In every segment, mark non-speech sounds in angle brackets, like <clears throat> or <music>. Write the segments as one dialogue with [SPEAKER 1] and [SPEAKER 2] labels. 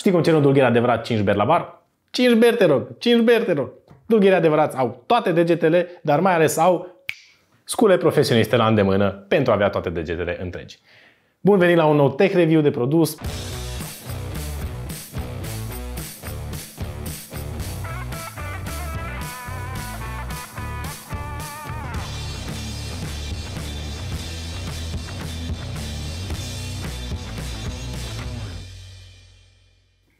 [SPEAKER 1] Știi cum cer un dulgheri adevărat 5 beri la bar? 5 beri, te rog! 5 beri, te rog! Dulgheri adevărați au toate degetele, dar mai ales au scule profesioniste la îndemână pentru a avea toate degetele întregi. Bun venit la un nou tech review de produs.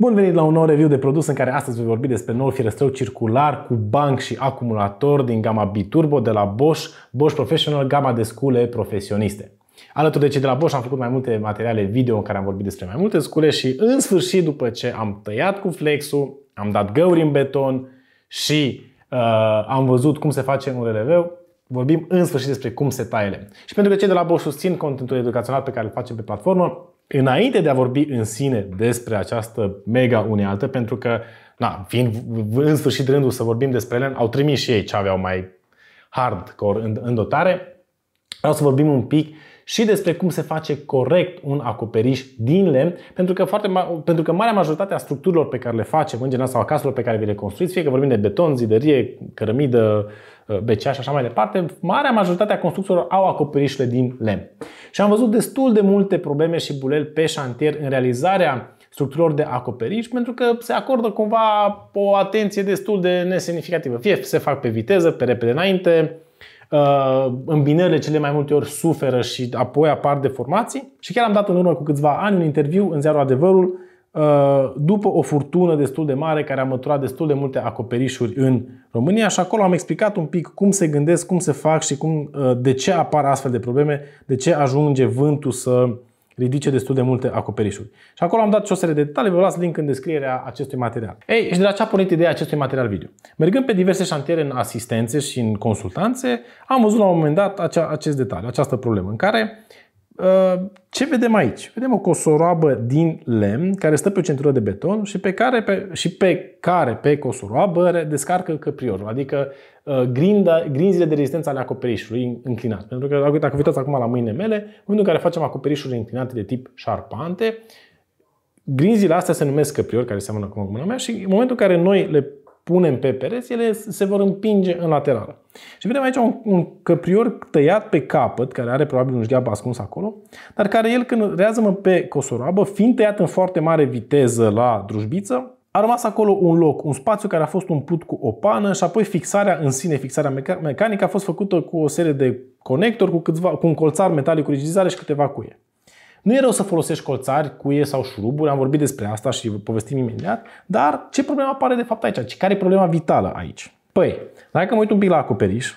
[SPEAKER 1] Bun venit la un nou review de produs în care astăzi voi vorbi despre noul fierăstrău circular cu banc și acumulator din gama Biturbo de la Bosch, Bosch Professional, gama de scule profesioniste. Alături de cei de la Bosch am făcut mai multe materiale video în care am vorbit despre mai multe scule și în sfârșit după ce am tăiat cu flexul, am dat găuri în beton și uh, am văzut cum se face un rlv vorbim în sfârșit despre cum se taie ele. Și pentru că cei de la Bosch susțin contentul educațional pe care îl facem pe platformă, înainte de a vorbi în sine despre această mega unealtă, pentru că, na, fiind în sfârșit rândul să vorbim despre ele, au trimis și ei ce aveau mai hardcore în, în dotare, vreau să vorbim un pic și despre cum se face corect un acoperiș din lemn, pentru că, foarte, pentru că marea majoritate a structurilor pe care le facem în general sau a caselor pe care vi le construiți, fie că vorbim de beton, ziderie, cărămidă, Uh, BCA și așa mai departe, marea majoritate a construcțiilor au acoperișurile din lemn. Și am văzut destul de multe probleme și buleli pe șantier în realizarea structurilor de acoperiș pentru că se acordă cumva o atenție destul de nesemnificativă. Fie se fac pe viteză, pe repede înainte, uh, îmbinările cele mai multe ori suferă și apoi apar deformații. Și chiar am dat în urmă cu câțiva ani un interviu în ziarul Adevărul Uh, după o furtună destul de mare care a măturat destul de multe acoperișuri în România și acolo am explicat un pic cum se gândesc, cum se fac și cum, uh, de ce apar astfel de probleme, de ce ajunge vântul să ridice destul de multe acoperișuri. Și acolo am dat și o serie de detalii, vă las link în descrierea acestui material. Ei, și de la ce a pornit ideea acestui material video? Mergând pe diverse șantiere în asistențe și în consultanțe, am văzut la un moment dat acea, acest detaliu, această problemă, în care Uh, ce vedem aici? Vedem o cosoroabă din lemn care stă pe o centură de beton și pe care pe, și pe, care, pe cosoroabă descarcă căpriorul, adică uh, grinda, grinzile de rezistență ale acoperișului înclinat. Pentru că dacă vă uitați acum la mâinile mele, în momentul în care facem acoperișuri înclinate de tip șarpante, grinzile astea se numesc căpriori, care seamănă acum cu mâna mea și în momentul în care noi le punem pe pereți, ele se vor împinge în lateral. Și vedem aici un, un căprior tăiat pe capăt, care are probabil un șgheab ascuns acolo, dar care el când rează pe cosoroabă, fiind tăiat în foarte mare viteză la drujbiță, a rămas acolo un loc, un spațiu care a fost umplut cu o pană și apoi fixarea în sine, fixarea mecanică, a fost făcută cu o serie de conectori, cu, câțiva, cu un colțar metalic cu rigidizare și câteva cuie. Nu e rău să folosești colțari, cuie sau șuruburi, am vorbit despre asta și vă povestim imediat, dar ce problemă apare de fapt aici? Care e problema vitală aici? Păi, dacă mă uit un pic la acoperiș,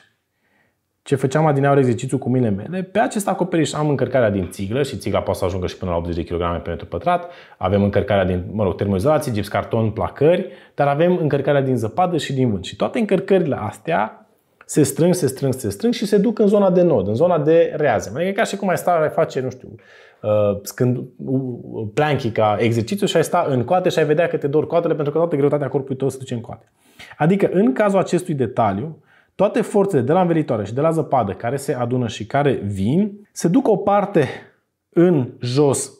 [SPEAKER 1] ce făceam adineaori exercițiu cu mine mele, pe acest acoperiș am încărcarea din țiglă și țigla poate să ajungă și până la 80 de kg pe metru pătrat, avem încărcarea din, mă rog, termoizolații, gips carton, placări, dar avem încărcarea din zăpadă și din vânt. Și toate încărcările astea se strâng, se strâng, se strâng și se duc în zona de nod, în zona de rează. Adică ca și cum ai sta, ai face, nu știu, Uh, scând, planchi ca exercițiu și ai sta în coate și ai vedea că te dor coatele pentru că toată greutatea corpului tău se duce în coate. Adică în cazul acestui detaliu, toate forțele de la învelitoare și de la zăpadă care se adună și care vin, se duc o parte în jos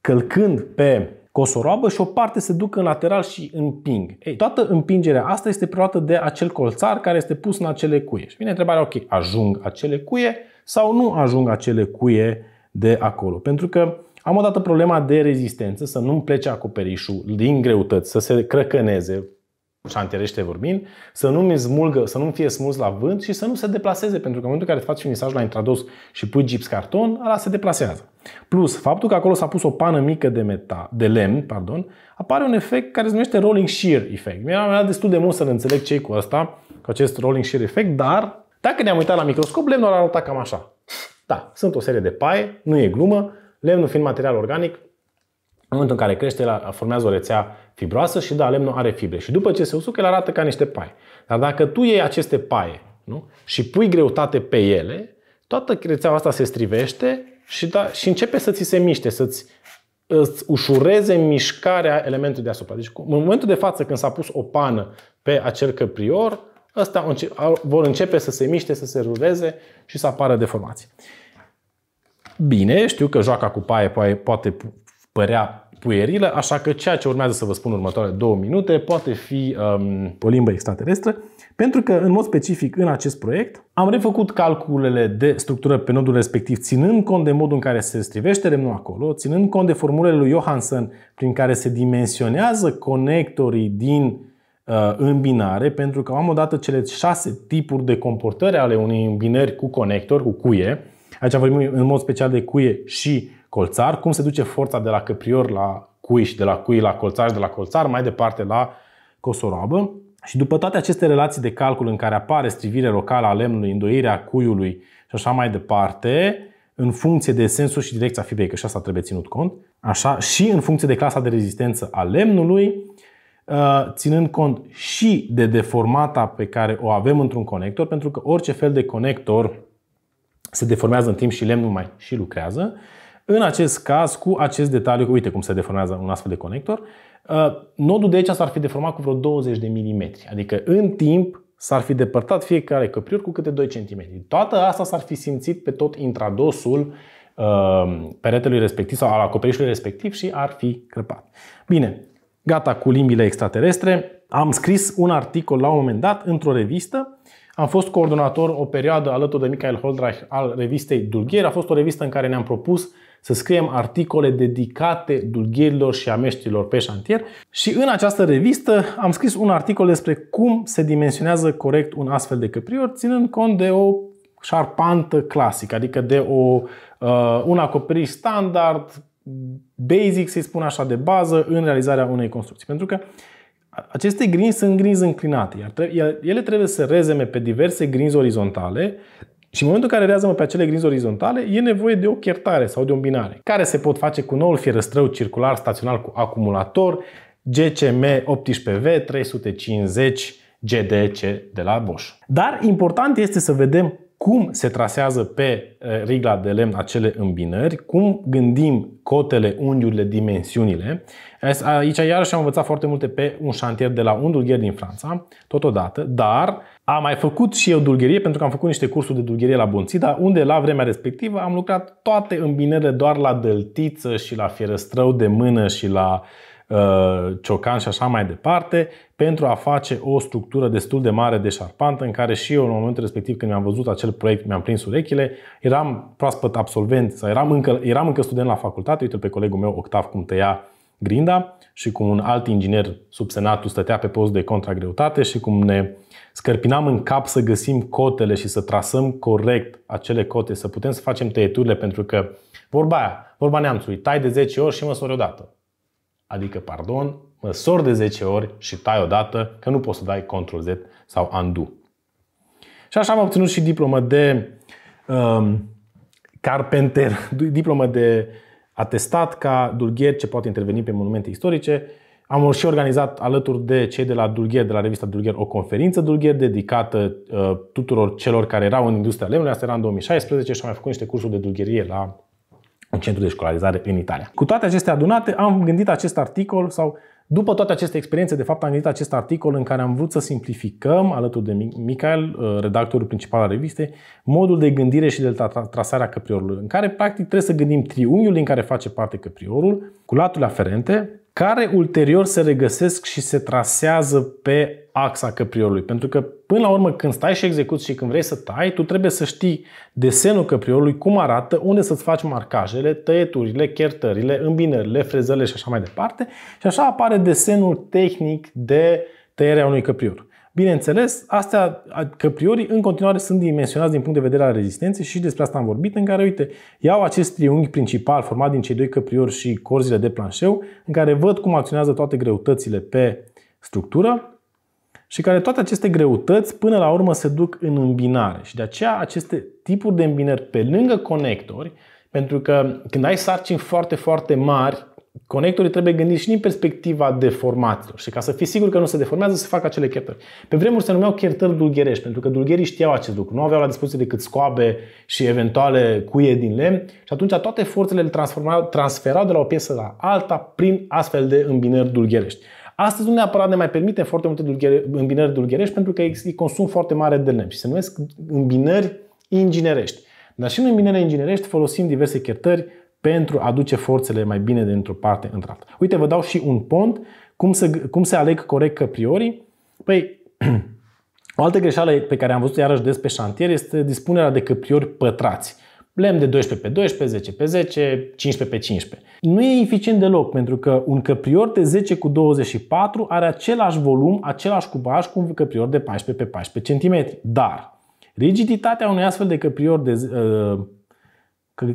[SPEAKER 1] călcând pe cosoroabă și o parte se duc în lateral și împing. Ei, toată împingerea asta este preluată de acel colțar care este pus în acele cuie. Și vine întrebarea, ok, ajung acele cuie sau nu ajung acele cuie de acolo. Pentru că am odată problema de rezistență, să nu-mi plece acoperișul din greutăți, să se crăcăneze, șantierește vorbind, să nu-mi smulgă, să nu fie smuls la vânt și să nu se deplaseze, pentru că în momentul în care faci finisajul la intrados și pui gips carton, ăla se deplasează. Plus, faptul că acolo s-a pus o pană mică de, meta, de lemn, pardon, apare un efect care se numește rolling shear effect. Mi-a dat destul de mult să înțeleg ce cu asta, cu acest rolling shear effect, dar dacă ne-am uitat la microscop, lemnul ar arăta cam așa. Da, sunt o serie de paie, nu e glumă, lemnul fiind material organic, în momentul în care crește, el formează o rețea fibroasă și da, lemnul are fibre. Și după ce se usucă, el arată ca niște paie. Dar dacă tu iei aceste paie nu? și pui greutate pe ele, toată rețeaua asta se strivește și, da, și începe să ți se miște, să-ți îți ușureze mișcarea elementului deasupra. Deci în momentul de față când s-a pus o pană pe acel căprior, ăsta vor începe să se miște, să se ruleze și să apară deformații. Bine, știu că joaca cu paie poate părea puierilă, așa că ceea ce urmează să vă spun următoarele două minute poate fi um, o limbă extraterestră, pentru că, în mod specific, în acest proiect, am refăcut calculele de structură pe nodul respectiv, ținând cont de modul în care se strivește lemnul acolo, ținând cont de formulele lui Johansson prin care se dimensionează conectorii din uh, îmbinare, pentru că am odată cele șase tipuri de comportări ale unei îmbinări cu conector, cu cuie, Aici vorbim în mod special de cuie și colțar, cum se duce forța de la căprior la cui și de la cui la colțar și de la colțar mai departe la cosoroabă. Și după toate aceste relații de calcul în care apare strivire locală a lemnului, îndoirea cuiului și așa mai departe, în funcție de sensul și direcția fibrei, că și asta trebuie ținut cont, așa, și în funcție de clasa de rezistență a lemnului, uh, ținând cont și de deformata pe care o avem într-un conector, pentru că orice fel de conector se deformează în timp și lemnul mai și lucrează. În acest caz, cu acest detaliu, uite cum se deformează un astfel de conector, uh, nodul de aici s-ar fi deformat cu vreo 20 de milimetri, adică în timp s-ar fi depărtat fiecare căprior cu câte 2 cm. Toată asta s-ar fi simțit pe tot intradosul uh, peretelui respectiv sau al acoperișului respectiv și ar fi crăpat. Bine, gata cu limbile extraterestre. Am scris un articol la un moment dat într-o revistă am fost coordonator o perioadă alături de Michael Holdreich al revistei Dulgheri. A fost o revistă în care ne-am propus să scriem articole dedicate dulgherilor și ameștilor pe șantier și în această revistă am scris un articol despre cum se dimensionează corect un astfel de căprior, ținând cont de o șarpantă clasică, adică de o, uh, un acoperiș standard, basic, să-i spun așa, de bază în realizarea unei construcții. Pentru că aceste grinzi sunt grinzi înclinate, iar ele trebuie să rezeme pe diverse grinzi orizontale și în momentul în care rează pe acele grinzi orizontale, e nevoie de o chertare sau de o binare, care se pot face cu noul fierăstrău circular stațional cu acumulator GCM 18V 350 GDC de la Bosch. Dar important este să vedem cum se trasează pe eh, rigla de lemn acele îmbinări, cum gândim cotele, unghiurile, dimensiunile. Aici iarăși am învățat foarte multe pe un șantier de la un dulgher din Franța, totodată, dar am mai făcut și eu dulgherie pentru că am făcut niște cursuri de dulgherie la Bonțida, unde la vremea respectivă am lucrat toate îmbinările doar la dăltiță și la fierăstrău de mână și la uh, Uh, ciocan și așa mai departe, pentru a face o structură destul de mare de șarpantă, în care și eu, în momentul respectiv, când mi-am văzut acel proiect, mi-am prins urechile, eram proaspăt absolvent, sau eram încă, eram încă student la facultate, uite pe colegul meu, Octav, cum tăia grinda și cum un alt inginer sub senatul stătea pe post de contragreutate și cum ne scărpinam în cap să găsim cotele și să trasăm corect acele cote, să putem să facem tăieturile, pentru că vorba aia, vorba neamțului, tai de 10 ori și măsori odată. Adică, pardon, măsori de 10 ori și tai odată, că nu poți să dai Ctrl Z sau Undo. Și așa am obținut și diplomă de um, carpenter, <laughs> diplomă de atestat ca dulgher ce poate interveni pe monumente istorice. Am și organizat alături de cei de la Dulgher, de la revista Dulgher, o conferință Dulgher dedicată uh, tuturor celor care erau în industria lemnului. Asta era în 2016 și am mai făcut niște cursuri de dulgherie la în centru de școlarizare în Italia. Cu toate acestea adunate, am gândit acest articol sau după toate aceste experiențe, de fapt, am gândit acest articol în care am vrut să simplificăm, alături de Michael, uh, redactorul principal al revistei, modul de gândire și de trasarea căpriorului, în care, practic, trebuie să gândim triunghiul din care face parte căpriorul, cu laturile aferente, care ulterior se regăsesc și se trasează pe axa căpriorului. Pentru că până la urmă când stai și execuți și când vrei să tai, tu trebuie să știi desenul căpriorului, cum arată, unde să-ți faci marcajele, tăieturile, chertările, îmbinările, frezele și așa mai departe. Și așa apare desenul tehnic de tăierea unui căprior. Bineînțeles, astea, că priori, în continuare sunt dimensionați din punct de vedere al rezistenței și despre asta am vorbit, în care, uite, iau acest triunghi principal format din cei doi căpriori și corzile de planșeu, în care văd cum acționează toate greutățile pe structură și care toate aceste greutăți până la urmă se duc în îmbinare. Și de aceea aceste tipuri de îmbinări pe lângă conectori, pentru că când ai sarcini foarte, foarte mari, conectorii trebuie gândiți și din perspectiva deformaților. Și ca să fii sigur că nu se deformează, se fac acele chertări. Pe vremuri se numeau chertări dulgherești, pentru că dulgherii știau acest lucru. Nu aveau la dispoziție decât scoabe și eventuale cuie din lemn și atunci toate forțele le transferau de la o piesă la alta prin astfel de îmbinări dulgherești. Astăzi nu neapărat ne mai permite foarte multe dulghere, îmbinări dulgherești pentru că există consum foarte mare de lemn și se numesc îmbinări inginerești. Dar și în îmbinările inginerești folosim diverse chertări, pentru a duce forțele mai bine dintr-o parte într-alta. Uite, vă dau și un pont, cum se cum se aleg corect căpriorii. Păi, <clears throat> o altă greșeală pe care am văzut iarăși des pe șantier este dispunerea de căpriori pătrați. Lem de 12 pe 12, 10 pe 10, 15 pe 15. Nu e eficient deloc pentru că un căprior de 10 cu 24 are același volum, același cubaj cu un căprior de 14 pe 14 cm. Dar rigiditatea unui astfel de căprior de ă,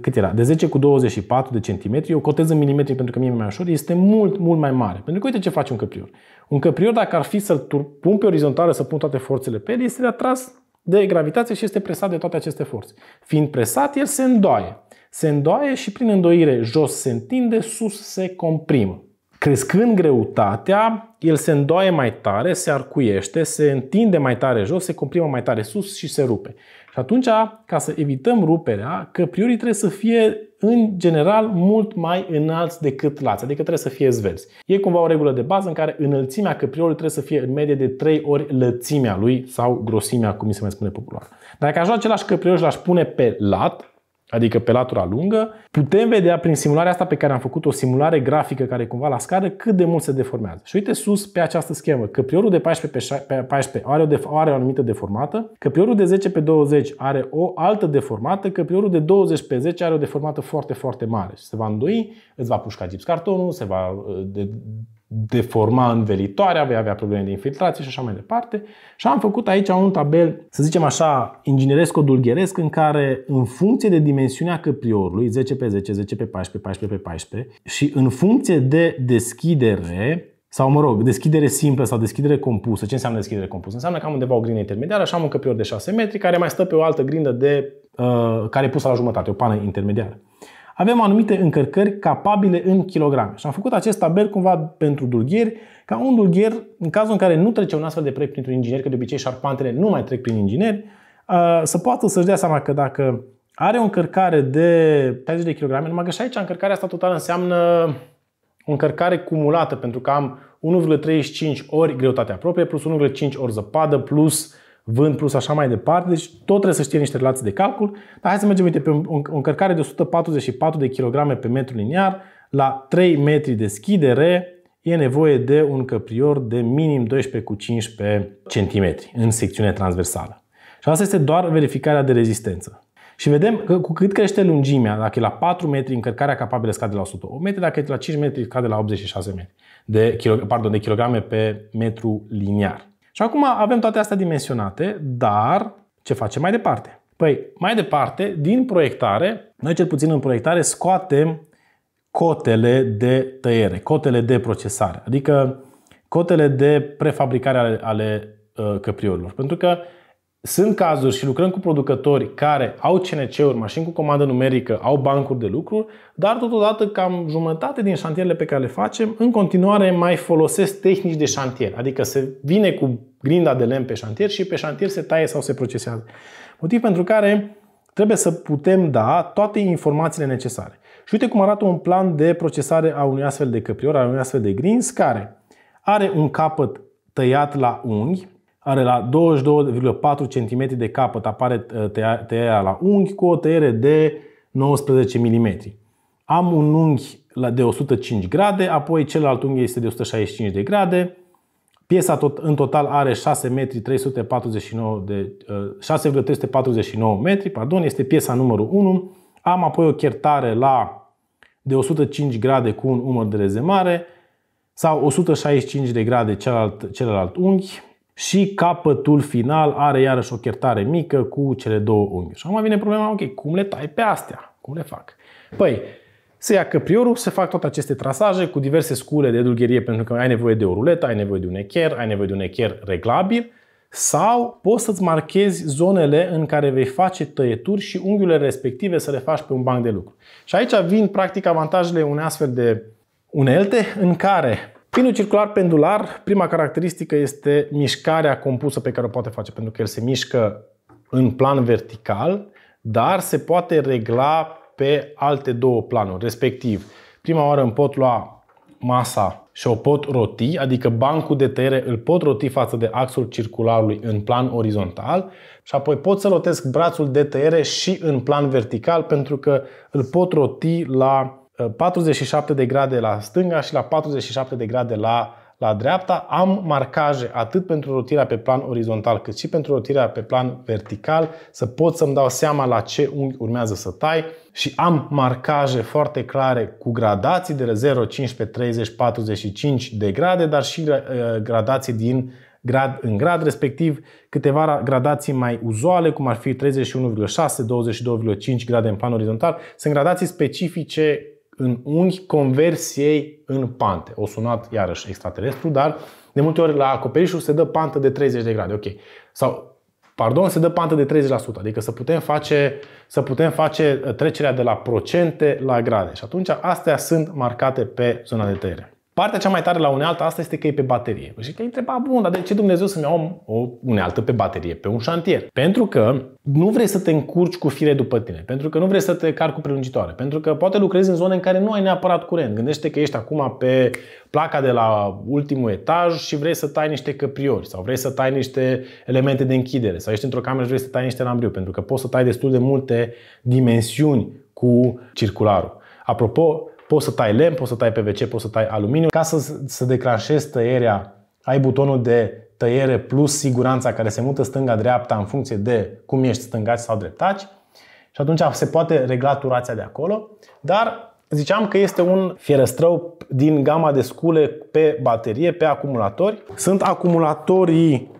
[SPEAKER 1] cât era, de 10 cu 24 de centimetri, eu cotez în milimetri pentru că mie mi-e mai ușor, este mult, mult mai mare. Pentru că uite ce face un căprior. Un căprior, dacă ar fi să-l pun pe orizontală, să pun toate forțele pe el, este atras de gravitație și este presat de toate aceste forțe. Fiind presat, el se îndoaie. Se îndoaie și prin îndoire jos se întinde, sus se comprimă. Crescând greutatea, el se îndoaie mai tare, se arcuiește, se întinde mai tare jos, se comprimă mai tare sus și se rupe. Și atunci, ca să evităm ruperea, căpriorii trebuie să fie în general mult mai înalți decât lați, adică trebuie să fie zverzi. E cumva o regulă de bază în care înălțimea căpriorului trebuie să fie în medie de 3 ori lățimea lui sau grosimea, cum se mai spune popular. Dacă aș lua același căprior și l-aș pune pe lat, adică pe latura lungă, putem vedea prin simularea asta pe care am făcut o simulare grafică care cumva la scară cât de mult se deformează. Și uite sus pe această schemă că priorul de 14 pe 14 are o, def- are o anumită deformată, că priorul de 10 pe 20 are o altă deformată, că priorul de 20 pe 10 are o deformată foarte, foarte mare. se va îndoi, îți va pușca gips cartonul, se va uh, de- deforma învelitoarea, vei avea probleme de infiltrație și așa mai departe. Și am făcut aici un tabel, să zicem așa, ingineresc dulgheresc în care în funcție de dimensiunea căpriorului, 10 pe 10, 10 pe 14, 14 pe 14, și în funcție de deschidere, sau mă rog, deschidere simplă sau deschidere compusă. Ce înseamnă deschidere compusă? Înseamnă că am undeva o grindă intermediară așa am un căprior de 6 metri care mai stă pe o altă grindă de, uh, care e pusă la jumătate, o pană intermediară avem anumite încărcări capabile în kilograme. Și am făcut acest tabel cumva pentru dulgheri, ca un dulgher, în cazul în care nu trece un astfel de proiect printr-un inginer, că de obicei șarpantele nu mai trec prin ingineri, uh, să poată să-și dea seama că dacă are o încărcare de 30 de kg, numai că și aici încărcarea asta totală înseamnă o încărcare cumulată, pentru că am 1,35 ori greutatea proprie plus 1,5 ori zăpadă plus vând plus așa mai departe. Deci tot trebuie să știe niște relații de calcul. Dar hai să mergem, uite, pe o încărcare de 144 de kg pe metru liniar, la 3 metri de schidere, e nevoie de un căprior de minim 12 cu 15 cm în secțiune transversală. Și asta este doar verificarea de rezistență. Și vedem că cu cât crește lungimea, dacă e la 4 metri, încărcarea capabilă scade la 108 metri, dacă e la 5 metri, scade la 86 metri de, kilo, pardon, de kilograme pe metru liniar. Și acum avem toate astea dimensionate, dar ce facem mai departe? Păi, mai departe, din proiectare, noi cel puțin în proiectare scoatem cotele de tăiere, cotele de procesare, adică cotele de prefabricare ale, ale uh, căpriorilor. Pentru că sunt cazuri și lucrăm cu producători care au CNC-uri, mașini cu comandă numerică, au bancuri de lucru, dar totodată cam jumătate din șantierele pe care le facem în continuare mai folosesc tehnici de șantier. Adică se vine cu grinda de lemn pe șantier și pe șantier se taie sau se procesează. Motiv pentru care trebuie să putem da toate informațiile necesare. Și uite cum arată un plan de procesare a unui astfel de căprior, a unui astfel de grins, care are un capăt tăiat la unghi, are la 22,4 cm de capăt apare ă, tăierea la unghi cu o tăiere de 19 mm. Am un unghi de 105 grade, apoi celălalt unghi este de 165 de grade. Piesa tot, în total are 6 metri 349 de 6,349 ă, metri, pardon, este piesa numărul 1. Am apoi o chertare la de 105 grade cu un umăr de rezemare sau 165 de grade celălalt, celălalt unghi și capătul final are iarăși o chertare mică cu cele două unghiuri. Și acum vine problema, ok, cum le tai pe astea? Cum le fac? Păi, se ia căpriorul, se fac toate aceste trasaje cu diverse scule de dulgherie pentru că ai nevoie de o ruletă, ai nevoie de un echer, ai nevoie de un echer reglabil sau poți să-ți marchezi zonele în care vei face tăieturi și unghiurile respective să le faci pe un banc de lucru. Și aici vin practic avantajele unei astfel de unelte în care Pinul circular pendular, prima caracteristică este mișcarea compusă pe care o poate face, pentru că el se mișcă în plan vertical, dar se poate regla pe alte două planuri, respectiv prima oară îmi pot lua masa și o pot roti, adică bancul de tăiere îl pot roti față de axul circularului în plan orizontal și apoi pot să rotesc brațul de tăiere și în plan vertical pentru că îl pot roti la 47 uh, de grade la stânga și la 47 de grade la, la dreapta. Am marcaje atât pentru rotirea pe plan orizontal cât și pentru rotirea pe plan vertical să pot să-mi dau seama la ce unghi urmează să tai și am marcaje foarte clare cu gradații de la 0, 15, 30, 45 de grade, dar și uh, gradații din grad în grad, respectiv câteva gradații mai uzuale, cum ar fi 31,6, 22,5 grade în plan orizontal. Sunt gradații specifice în unghi conversiei în pante. O sunat iarăși extraterestru, dar de multe ori la acoperișul se dă pantă de 30 de grade, ok. Sau, pardon, se dă pantă de 30%, adică să putem face, să putem face uh, trecerea de la procente la grade. Și atunci astea sunt marcate pe zona de tăiere. Partea cea mai tare la unealta asta este că e pe baterie. Și că îi întreba, bun, dar de ce Dumnezeu să-mi iau o unealtă pe baterie, pe un șantier? Pentru că nu vrei să te încurci cu fire după tine, pentru că nu vrei să te car cu prelungitoare, pentru că poate lucrezi în zone în care nu ai neapărat curent. Gândește că ești acum pe placa de la ultimul etaj și vrei să tai niște căpriori sau vrei să tai niște elemente de închidere sau ești într-o cameră și vrei să tai niște lambriu, pentru că poți să tai destul de multe dimensiuni cu circularul. Apropo, Poți să tai lemn, poți să tai PVC, poți să tai aluminiu. Ca să, să declanșezi tăierea, ai butonul de tăiere plus siguranța care se mută stânga-dreapta în funcție de cum ești stângaci sau dreptaci. Și atunci se poate regla turația de acolo, dar Ziceam că este un fierăstrău din gama de scule pe baterie, pe acumulatori. Sunt acumulatorii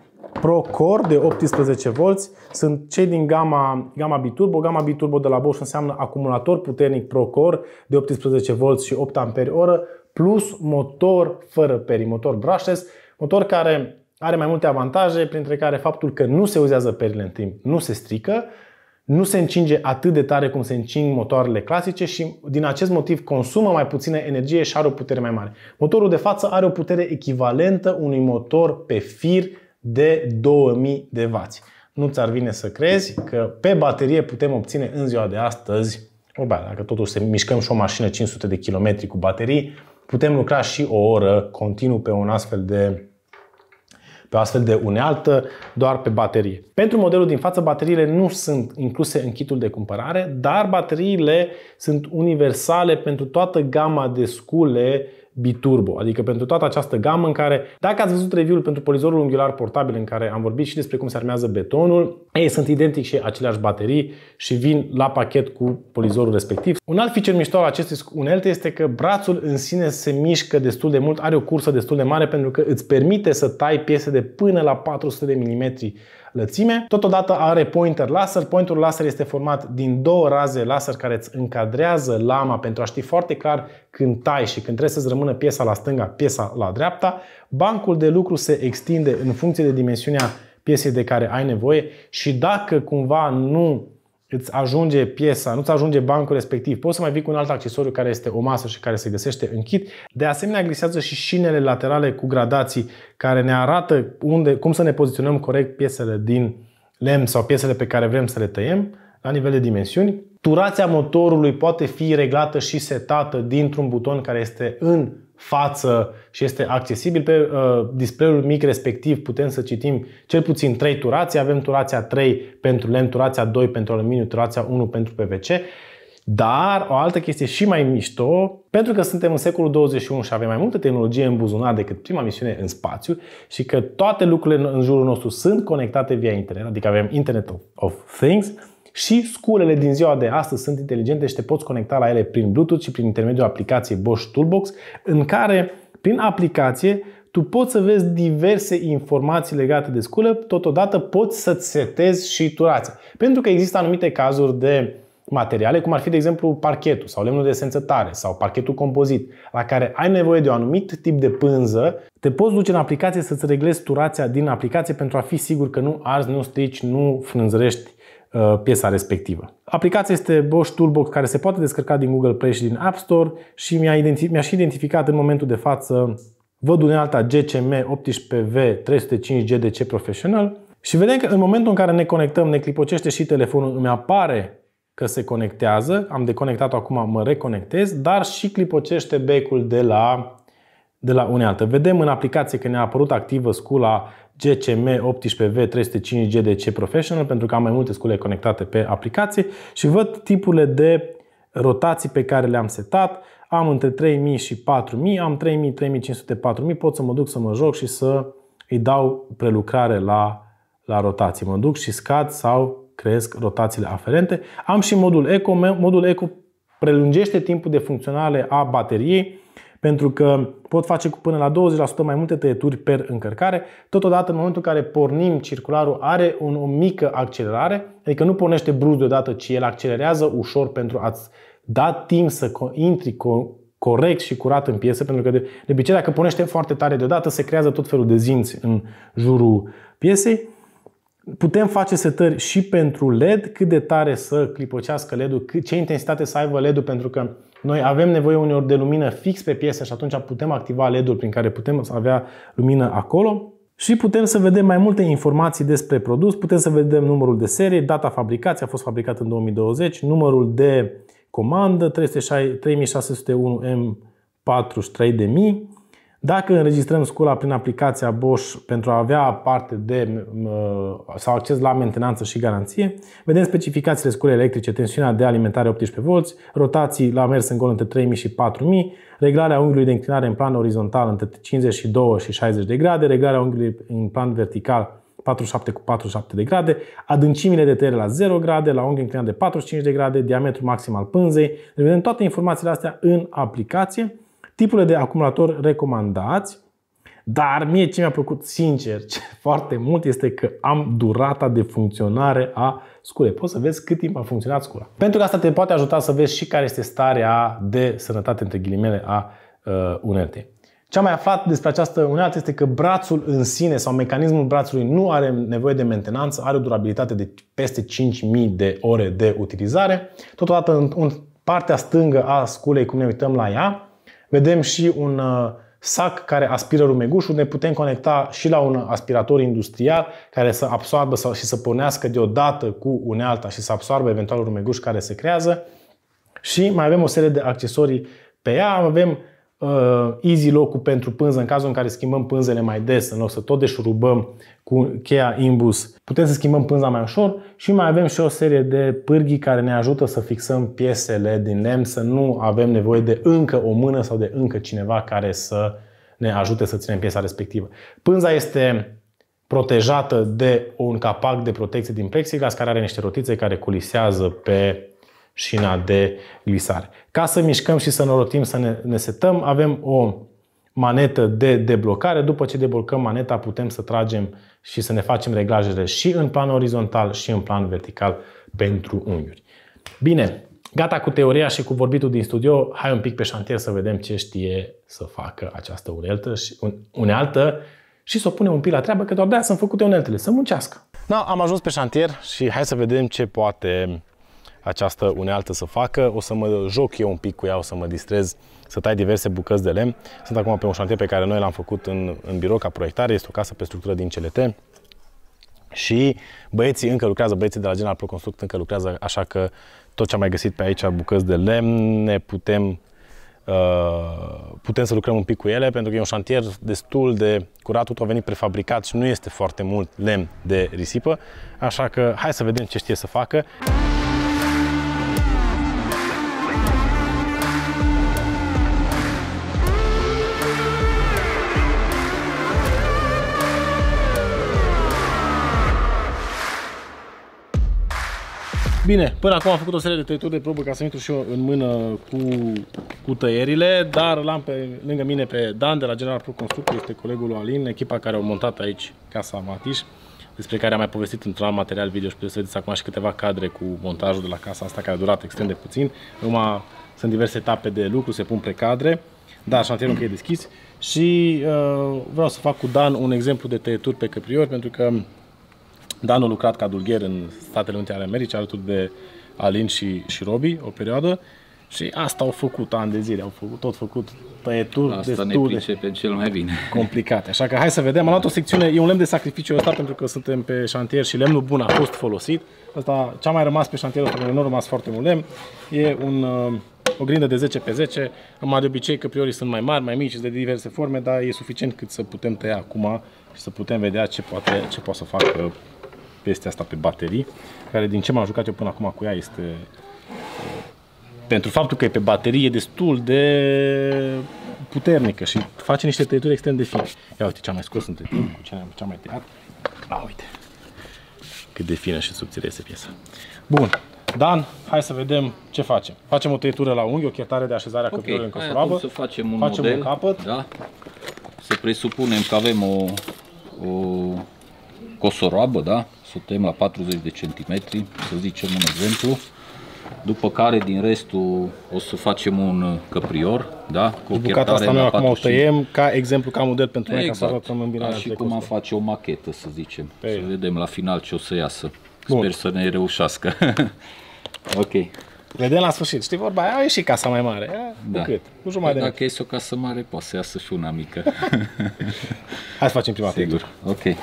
[SPEAKER 1] Pro Core de 18V sunt cei din gama, gama biturbo. Gama biturbo de la Bosch înseamnă acumulator puternic Pro Core de 18V și 8 Ah plus motor fără peri, motor brushless, motor care are mai multe avantaje, printre care faptul că nu se uzează perile în timp, nu se strică, nu se încinge atât de tare cum se încing motoarele clasice și din acest motiv consumă mai puțină energie și are o putere mai mare. Motorul de față are o putere echivalentă unui motor pe fir de 2000 de W. Nu ți-ar vine să crezi că pe baterie putem obține în ziua de astăzi, o bea, dacă totuși se mișcăm și o mașină 500 de km cu baterii, putem lucra și o oră continuu pe un astfel de pe o astfel de unealtă doar pe baterie. Pentru modelul din față, bateriile nu sunt incluse în kitul de cumpărare, dar bateriile sunt universale pentru toată gama de scule biturbo, adică pentru toată această gamă în care, dacă ați văzut review-ul pentru polizorul unghiular portabil în care am vorbit și despre cum se armează betonul, ei sunt identic și aceleași baterii și vin la pachet cu polizorul respectiv. Un alt feature mișto al acestei unelte este că brațul în sine se mișcă destul de mult, are o cursă destul de mare pentru că îți permite să tai piese de până la 400 de mm lățime. Totodată are pointer laser. Pointerul laser este format din două raze laser care îți încadrează lama pentru a ști foarte clar când tai și când trebuie să-ți rămână piesa la stânga, piesa la dreapta. Bancul de lucru se extinde în funcție de dimensiunea piesei de care ai nevoie și dacă cumva nu îți ajunge piesa, nu-ți ajunge bancul respectiv, poți să mai vii cu un alt accesoriu care este o masă și care se găsește în kit. De asemenea, glisează și șinele laterale cu gradații care ne arată unde, cum să ne poziționăm corect piesele din lemn sau piesele pe care vrem să le tăiem la nivel de dimensiuni. Turația motorului poate fi reglată și setată dintr-un buton care este în față și este accesibil pe uh, display-ul mic respectiv. Putem să citim cel puțin 3 turații. Avem turația 3 pentru lemn, turația 2 pentru aluminiu, turația 1 pentru PVC. Dar o altă chestie și mai mișto, pentru că suntem în secolul 21 și avem mai multă tehnologie în buzunar decât prima misiune în spațiu și că toate lucrurile în jurul nostru sunt conectate via internet, adică avem Internet of Things, și sculele din ziua de astăzi sunt inteligente și te poți conecta la ele prin Bluetooth și prin intermediul aplicației Bosch Toolbox, în care, prin aplicație, tu poți să vezi diverse informații legate de sculă, totodată poți să-ți setezi și turația. Pentru că există anumite cazuri de materiale, cum ar fi, de exemplu, parchetul sau lemnul de esență tare sau parchetul compozit, la care ai nevoie de un anumit tip de pânză, te poți duce în aplicație să-ți reglezi turația din aplicație pentru a fi sigur că nu arzi, nu strici, nu frânzărești Uh, piesa respectivă. Aplicația este Bosch Toolbox care se poate descărca din Google Play și din App Store și mi-a, identif- mi și identificat în momentul de față văd unealta GCM 18V 305 GDC Professional și vedem că în momentul în care ne conectăm, ne clipocește și telefonul, îmi apare că se conectează, am deconectat acum, mă reconectez, dar și clipocește becul de la, de la unealtă. Vedem în aplicație că ne-a apărut activă scula GCM18V305GDC Professional pentru că am mai multe scule conectate pe aplicație și văd tipurile de rotații pe care le-am setat. Am între 3000 și 4000, am 3000, 3500, 4000, pot să mă duc să mă joc și să îi dau prelucrare la, la rotații. Mă duc și scad sau cresc rotațiile aferente. Am și modul Eco. Modul Eco prelungește timpul de funcționare a bateriei pentru că pot face cu până la 20% mai multe tăieturi per încărcare. Totodată, în momentul în care pornim, circularul are un o mică accelerare, adică nu pornește brusc deodată, ci el accelerează ușor pentru a-ți da timp să intri corect și curat în piesă, pentru că de, de obicei dacă pornește foarte tare deodată, se creează tot felul de zinți în jurul piesei. Putem face setări și pentru LED, cât de tare să clipocească LED-ul, ce intensitate să aibă LED-ul, pentru că noi avem nevoie uneori de lumină fix pe piesă și atunci putem activa LED-ul prin care putem să avea lumină acolo. Și putem să vedem mai multe informații despre produs, putem să vedem numărul de serie, data fabricației, a fost fabricat în 2020, numărul de comandă 3601M43000, dacă înregistrăm scula prin aplicația Bosch pentru a avea parte de sau acces la mentenanță și garanție, vedem specificațiile sculei electrice, tensiunea de alimentare 18V, rotații la mers în gol între 3000 și 4000, reglarea unghiului de înclinare în plan orizontal între 52 și 60 de grade, reglarea unghiului în plan vertical 47 cu 47 de grade, adâncimile de tăiere la 0 grade, la unghi înclinat de 45 de grade, diametrul maxim al pânzei. Deci vedem toate informațiile astea în aplicație tipurile de acumulator recomandați, dar mie ce mi-a plăcut sincer ce <laughs> foarte mult este că am durata de funcționare a sculei. Poți să vezi cât timp a funcționat scula. Pentru că asta te poate ajuta să vezi și care este starea de sănătate între ghilimele a uh, unelte. Ce am mai aflat despre această unealtă este că brațul în sine sau mecanismul brațului nu are nevoie de mentenanță, are o durabilitate de peste 5000 de ore de utilizare. Totodată în partea stângă a sculei, cum ne uităm la ea, Vedem și un uh, sac care aspiră rumegușul, ne putem conecta și la un aspirator industrial care să absoarbă sau și să pornească deodată cu unealta și să absoarbă eventual rumeguș care se creează. Și mai avem o serie de accesorii pe ea, avem Uh, easy locul pentru pânză în cazul în care schimbăm pânzele mai des în loc să tot deșurubăm cu cheia imbus. Putem să schimbăm pânza mai ușor și mai avem și o serie de pârghii care ne ajută să fixăm piesele din lemn, să nu avem nevoie de încă o mână sau de încă cineva care să ne ajute să ținem piesa respectivă. Pânza este protejată de un capac de protecție din plexiglas care are niște rotițe care culisează pe șina de glisare. Ca să mișcăm și să ne rotim, să ne, ne setăm, avem o manetă de deblocare. După ce deblocăm maneta, putem să tragem și să ne facem reglajele și în plan orizontal și în plan vertical pentru unghiuri. Bine, gata cu teoria și cu vorbitul din studio. Hai un pic pe șantier să vedem ce știe să facă această unealtă și, unealtă și să o punem un pic la treabă, că doar de-aia sunt făcute uneltele, să muncească. Na, da, am ajuns pe șantier și hai să vedem ce poate această unealtă să facă. O să mă joc eu un pic cu ea, o să mă distrez, să tai diverse bucăți de lemn. Sunt acum pe un șantier pe care noi l-am făcut în, în birou ca proiectare. Este o casă pe structură din CLT. Și băieții încă lucrează, băieții de la General Pro Construct încă lucrează, așa că tot ce am mai găsit pe aici, bucăți de lemn, ne putem uh, putem să lucrăm un pic cu ele, pentru că e un șantier destul de curat, tot a venit prefabricat și nu este foarte mult lemn de risipă, așa că hai să vedem ce știe să facă. Bine, până acum am făcut o serie de tăieturi de probă ca să intru și eu în mână cu, cu tăierile, dar l-am pe lângă mine pe Dan de la General Pro Construct, este colegul lui Alin, echipa care au montat aici casa Matiș, despre care am mai povestit într-un alt material video și puteți să vedeți acum și câteva cadre cu montajul de la casa asta care a durat extrem de puțin. Numai sunt diverse etape de lucru, se pun cadre, dar șantierul încă e deschis și uh, vreau să fac cu Dan un exemplu de tăieturi pe căpriori pentru că Dan a lucrat ca dulgher în Statele Unite ale Americii, alături de Alin și, și Robi, o perioadă. Și asta au făcut ani de zile, au făcut, tot făcut tăieturi asta destul ne
[SPEAKER 2] de pe cel mai bine.
[SPEAKER 1] complicate. Așa că hai să vedem, am luat o secțiune, e un lemn de sacrificiu ăsta pentru că suntem pe șantier și lemnul bun a fost folosit. Asta, ce a mai rămas pe șantierul că nu a rămas foarte mult lemn, e un, uh, o grindă de 10 pe 10. Mai de obicei că priorii sunt mai mari, mai mici, de diverse forme, dar e suficient cât să putem tăia acum și să putem vedea ce poate, ce poate să facă chestia asta pe baterii, care din ce m-am jucat eu până acum cu ea este pentru faptul că e pe baterie destul de puternică și face niște tăieturi extrem de fine. Ia uite ce am mai scos între timp, cu ce am, mai tăiat. A, uite cât de fină și subțire este piesa. Bun, Dan, hai să vedem ce facem. Facem o tăietură la unghi, o chertare de așezare a okay, căpilorului în căsurabă. să facem un facem model. un
[SPEAKER 2] capăt. Da? Să presupunem că avem o, o cosoroabă, da? să o tăiem la 40 de centimetri, să zicem un exemplu. După care din restul o să facem un căprior, da? Cu o Bucata asta noi acum o tăiem
[SPEAKER 1] ca exemplu, ca model pentru noi, exact. ca să exact. arătăm în Ca și
[SPEAKER 2] cum am face o machetă, să zicem. Pe să vedem la final ce o să iasă. Bun. Sper să ne reușească. <laughs> ok. Vedem la sfârșit. Știi vorba aia? Au ieșit casa mai mare. Cu da. Cât? Cu păi jumătate Dacă este o casă mare, poate să iasă și una mică. <laughs> <laughs>
[SPEAKER 1] Hai să facem prima Sigur.
[SPEAKER 2] Pic. Ok.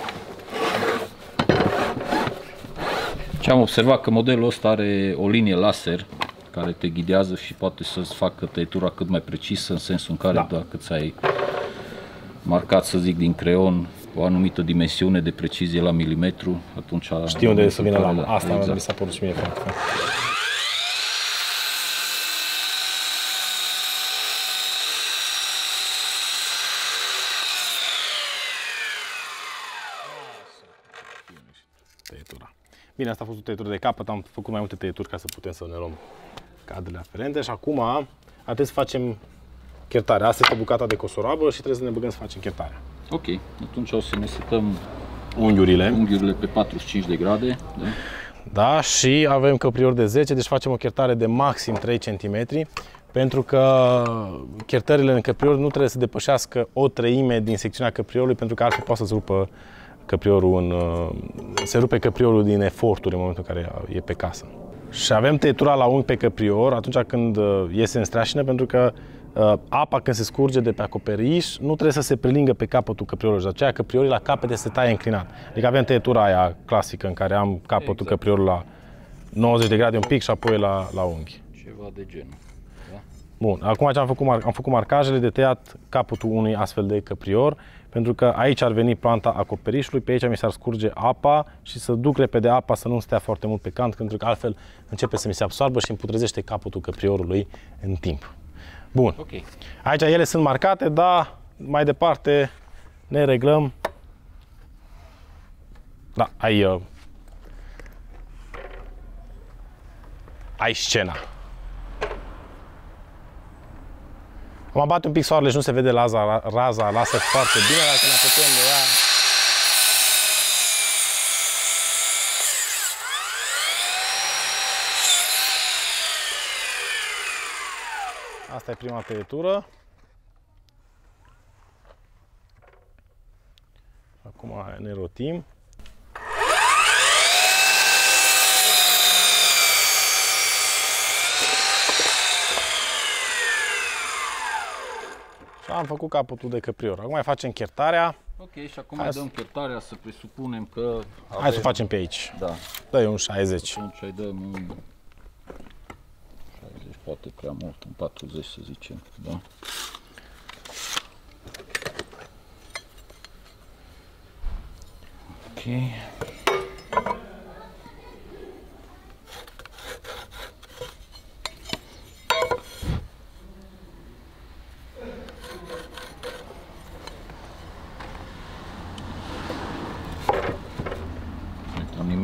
[SPEAKER 2] Ce am observat că modelul ăsta are o linie laser care te ghidează și poate să-ți facă tăietura cât mai precisă, în sensul în care da. dacă ți-ai marcat, să zic, din creon o anumită dimensiune de precizie la milimetru, atunci... Știi unde să vină la Asta exact. mi s-a exact. părut și mie foarte
[SPEAKER 1] Bine, asta a fost o tăietură de capăt, am făcut mai multe tăieturi ca să putem să ne luăm cadrele aferente și acum ar trebui să facem chertarea. Asta este bucata de cosorabă și trebuie să ne băgăm să facem chertarea.
[SPEAKER 2] Ok, atunci o să ne setăm unghiurile. Unghiurile pe 45 de grade. Da?
[SPEAKER 1] Da, și avem căpriori de 10, deci facem o chertare de maxim 3 cm, pentru că chertările în căpriori nu trebuie să depășească o treime din secțiunea căpriorului, pentru că altfel poate să-ți rupă căpriorul în, uh, se rupe căpriorul din eforturi în momentul în care e pe casă. Și avem tăietura la unghi pe căprior atunci când uh, iese în strașină, pentru că uh, apa când se scurge de pe acoperiș nu trebuie să se prelingă pe capătul căpriorului, de aceea căpriorii la capete se taie înclinat. Adică avem tăietura aia clasică în care am capătul exact. căpriorului la 90 de grade un pic și apoi la, la unghi.
[SPEAKER 2] Ceva de genul. Da?
[SPEAKER 1] Bun, acum ce am făcut, am făcut marcajele de tăiat capătul unui astfel de căprior pentru că aici ar veni planta acoperișului, pe aici mi s-ar scurge apa și să duc repede apa să nu stea foarte mult pe cant, pentru că altfel începe să mi se absorbă și îmi putrezește capătul căpriorului în timp. Bun. Okay. Aici ele sunt marcate, dar mai departe ne reglăm. Da, ai... Uh, ai scena. Am abat un pic soarele și nu se vede raza, raza lasă foarte bine, dacă ne putem ea. Asta e prima tăietură. Acum ne rotim. am făcut capătul de căprior. Acum mai facem chertarea.
[SPEAKER 2] Ok, și acum Hai dăm chertarea să presupunem că avem... Hai să facem pe aici. Da. Dă un 60. Atunci îi dăm un 60, poate prea mult, un 40 să zicem, da? Ok.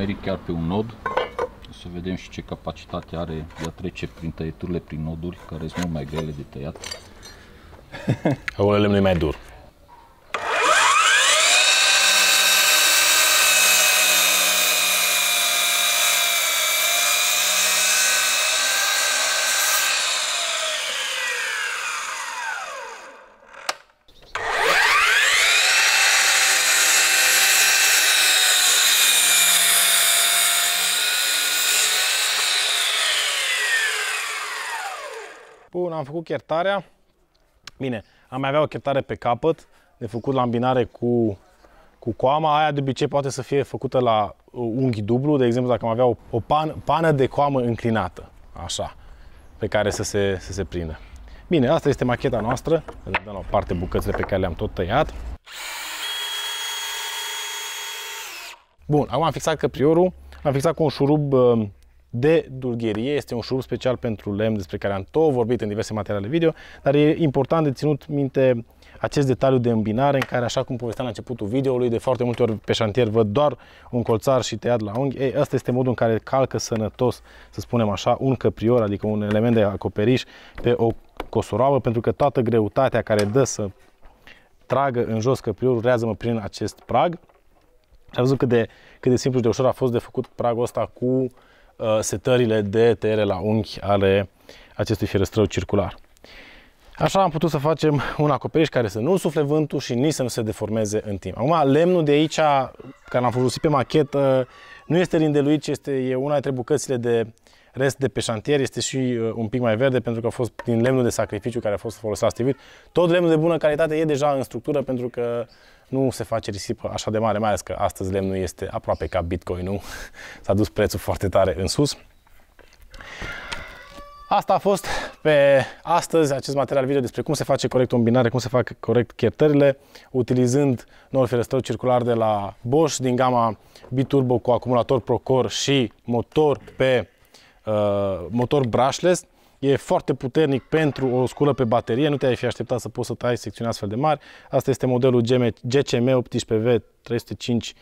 [SPEAKER 2] merit chiar pe un nod. O să vedem și ce capacitate are de a trece prin tăieturile prin noduri, care sunt mult mai grele de tăiat. Acolo lemnul e mai dur.
[SPEAKER 1] am făcut chertarea. Bine, am mai avea o chertare pe capăt de făcut la îmbinare cu, cu coama. Aia de obicei poate să fie făcută la uh, unghi dublu, de exemplu dacă am avea o, o pan, pană de coamă înclinată, așa, pe care să se, să se prindă. Bine, asta este macheta noastră. Le dăm la o parte bucățile pe care le-am tot tăiat. Bun, acum am fixat căpriorul, am fixat cu un șurub uh, de dulgherie. Este un șurub special pentru lemn despre care am tot vorbit în diverse materiale video, dar e important de ținut minte acest detaliu de îmbinare în care, așa cum povesteam la începutul videoului, de foarte multe ori pe șantier văd doar un colțar și tăiat la unghi. Ei, ăsta este modul în care calcă sănătos, să spunem așa, un căprior, adică un element de acoperiș pe o cosoroabă, pentru că toată greutatea care dă să tragă în jos căpriorul rează-mă prin acest prag. Și am văzut cât de, cât de simplu și de ușor a fost de făcut pragul ăsta cu Uh, setările de tăiere la unghi ale acestui fierăstrău circular. Așa am putut să facem un acoperiș care să nu sufle vântul și nici să nu se deformeze în timp. Acum, lemnul de aici, care l-am folosit pe machetă, nu este rindeluit, ci este e una dintre bucățile de rest de pe șantier. Este și uh, un pic mai verde pentru că a fost din lemnul de sacrificiu care a fost folosit la Stivit. Tot lemnul de bună calitate e deja în structură pentru că nu se face risipă așa de mare, mai ales că astăzi lemnul este aproape ca Bitcoin-ul, <laughs> s-a dus prețul foarte tare în sus. Asta a fost pe astăzi acest material video despre cum se face corect o îmbinare, cum se fac corect chertările, utilizând noul ferestrău circular de la Bosch din gama Biturbo cu acumulator Procore și motor pe uh, motor brushless e foarte puternic pentru o sculă pe baterie, nu te-ai fi așteptat să poți să tai secțiuni astfel de mari. Asta este modelul GCM 18V305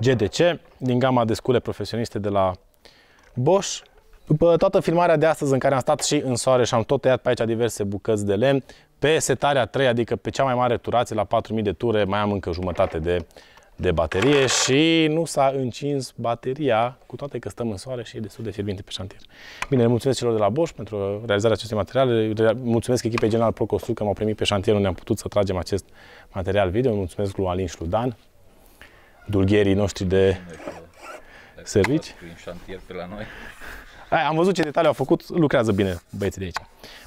[SPEAKER 1] GDC din gama de scule profesioniste de la Bosch. După toată filmarea de astăzi în care am stat și în soare și am tot tăiat pe aici diverse bucăți de lemn, pe setarea 3, adică pe cea mai mare turație la 4000 de ture, mai am încă jumătate de de baterie și nu s-a încins bateria, cu toate că stăm în soare și e destul de fierbinte pe șantier. Bine, le mulțumesc celor de la Bosch pentru realizarea acestui material, mulțumesc echipei General Procostru că m-au primit pe șantier unde am putut să tragem acest material video, mulțumesc lui Alin Dan, dulgherii noștri de servici.
[SPEAKER 2] șantier pe la noi.
[SPEAKER 1] Aia, am văzut ce detalii au făcut, lucrează bine băieții de aici.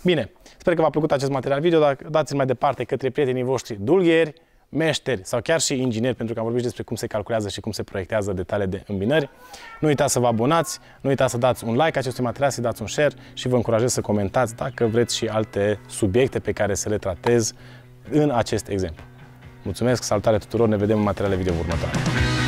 [SPEAKER 1] Bine, sper că v-a plăcut acest material video, dacă dați-l mai departe către prietenii voștri dulgheri, meșteri sau chiar și ingineri, pentru că am vorbit despre cum se calculează și cum se proiectează detalii de îmbinări. Nu uitați să vă abonați, nu uitați să dați un like acestui material, să dați un share și vă încurajez să comentați dacă vreți și alte subiecte pe care să le tratez în acest exemplu. Mulțumesc, salutare tuturor, ne vedem în materiale video următoare.